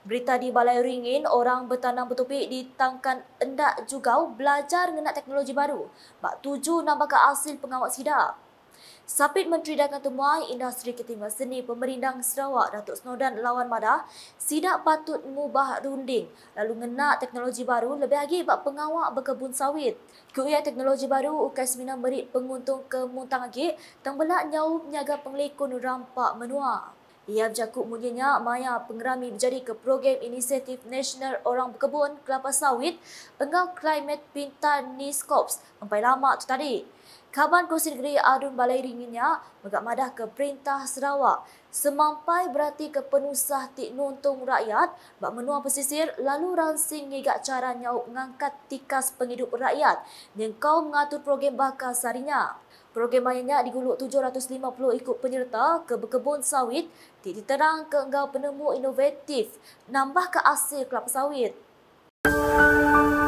Berita di Balai Ringin, orang bertandang bertopi di Tangkan Endak juga belajar mengenai teknologi baru. Bak tuju nambah ke hasil pengawal sidak. Sapit Menteri Dagang temuai Industri Ketima Seni Pemerindang Sarawak Datuk Snowden lawan madah sidak patut mengubah runding lalu ngena teknologi baru lebih lagi bak pengawal berkebun sawit. Kuih teknologi baru Ukai Semina merik penguntung ke Muntang Agik tembelak nyawu penyaga penglikun rampak menua. Ia berjakut mudianya maya pengerami berjari ke program inisiatif nasional orang berkebun kelapa sawit engau Climate Pintar Niskops sampai lama tu tadi. Kaban Kursi Negeri Adun Balai Ringinnya madah ke Perintah Sarawak. Semampai berarti ke penusah tik nuntung rakyat bak menua pesisir lalu rangsing ngigak cara nyauk ngangkat tikas penghidup rakyat yang kau mengatur program bakar sarinya. Program mayanya diguluk 750 ikut penyerta ke berkebun sawit tik diterang ke enggau penemu inovatif nambah ke asir kelapa sawit. Musik